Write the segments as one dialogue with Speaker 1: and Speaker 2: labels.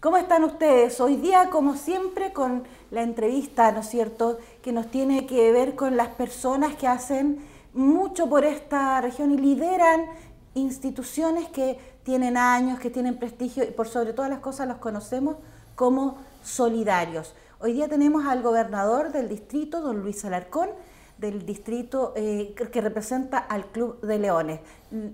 Speaker 1: ¿Cómo están ustedes? Hoy día, como siempre, con la entrevista, ¿no es cierto?, que nos tiene que ver con las personas que hacen mucho por esta región y lideran instituciones que tienen años, que tienen prestigio y por sobre todas las cosas los conocemos como solidarios. Hoy día tenemos al gobernador del distrito, don Luis Alarcón, del distrito eh, que representa al Club de Leones.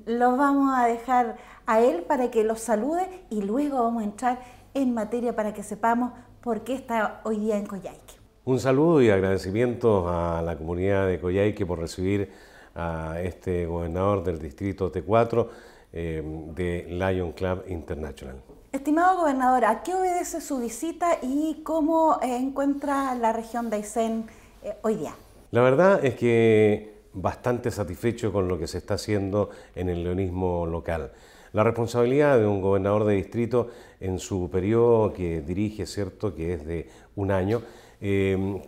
Speaker 1: Los vamos a dejar a él para que los salude y luego vamos a entrar en materia para que sepamos por qué está hoy día en Coyhaique.
Speaker 2: Un saludo y agradecimiento a la comunidad de Coyhaique por recibir a este gobernador del distrito T4 eh, de Lion Club International.
Speaker 1: Estimado gobernador, ¿a qué obedece su visita y cómo eh, encuentra la región de Aysén eh, hoy día?
Speaker 2: La verdad es que bastante satisfecho con lo que se está haciendo en el leonismo local. La responsabilidad de un gobernador de distrito en su periodo que dirige, ¿cierto?, que es de un año, eh,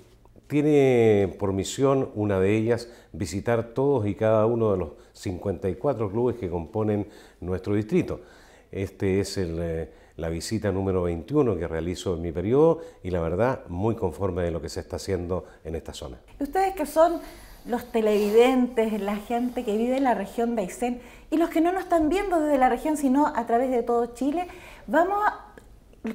Speaker 2: tiene por misión una de ellas visitar todos y cada uno de los 54 clubes que componen nuestro distrito. Este es eh, la visita número 21 que realizo en mi periodo y la verdad muy conforme de lo que se está haciendo en esta zona.
Speaker 1: Ustedes que son los televidentes, la gente que vive en la región de Aysén y los que no nos están viendo desde la región, sino a través de todo Chile, vamos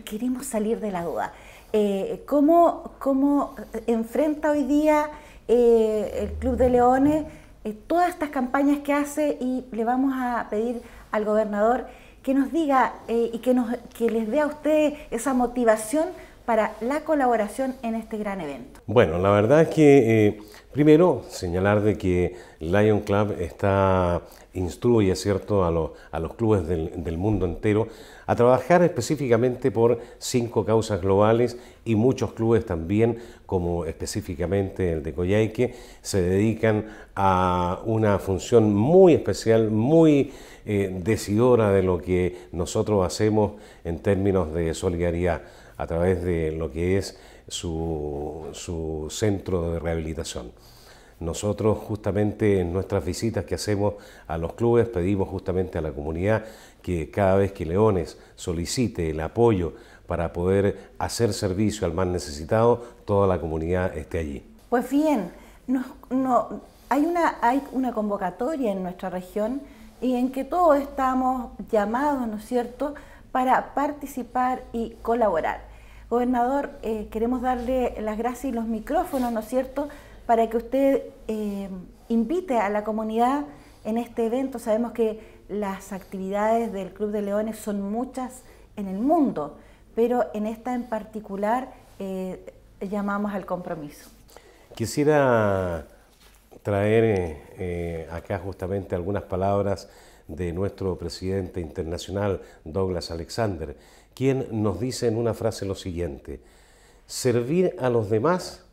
Speaker 1: queremos salir de la duda. Eh, ¿cómo, ¿cómo, enfrenta hoy día eh, el Club de Leones eh, todas estas campañas que hace? Y le vamos a pedir al gobernador que nos diga y que, nos, que les dé a ustedes esa motivación para la colaboración en este gran evento?
Speaker 2: Bueno, la verdad es que eh, primero señalar de que Lion Club está instruye ¿cierto? A, los, a los clubes del, mundo entero a trabajar específicamente por cinco causas globales y muchos clubes también, como específicamente el de Coyhaique, se dedican a una función muy especial, muy eh, decidora de lo que nosotros hacemos en términos de solidaridad a través de lo que es su, su centro de rehabilitación. Nosotros justamente en nuestras visitas que hacemos a los clubes pedimos justamente a la comunidad que cada vez que Leones solicite el apoyo para poder hacer servicio al más necesitado, toda la comunidad esté allí.
Speaker 1: Pues bien, hay, una, hay una convocatoria en nuestra región y en que todos estamos llamados, ¿no es cierto?, para participar y colaborar. Gobernador, eh, queremos darle las gracias y los micrófonos, ¿no es cierto?, para que usted eh, invite a la comunidad en este evento. Sabemos que las actividades del Club de Leones son muchas en el mundo, pero en esta en particular eh, llamamos al compromiso.
Speaker 2: Quisiera traer acá justamente algunas palabras de nuestro presidente internacional Douglas Alexander, quien nos dice en una frase lo siguiente, servir a los demás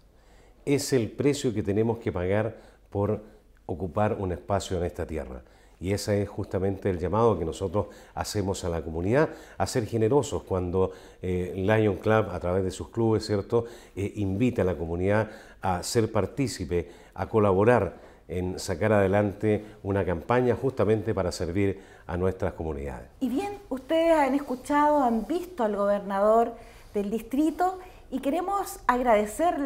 Speaker 2: es el precio que tenemos que pagar por ocupar un espacio en esta tierra. Y ese es justamente el llamado que nosotros hacemos a la comunidad, a ser generosos cuando eh, Lion Club, a través de sus clubes, ¿cierto?, eh, invita a la comunidad a ser partícipe, a colaborar en sacar adelante una campaña justamente para servir a nuestras comunidades.
Speaker 1: Y bien, ustedes han escuchado, han visto al gobernador del distrito y queremos agradecer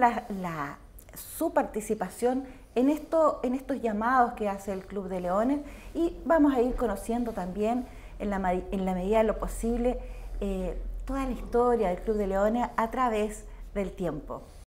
Speaker 1: su participación en, estos llamados que hace el Club de Leones y vamos a ir conociendo también en la, medida de lo posible eh, toda la historia del Club de Leones a través del tiempo.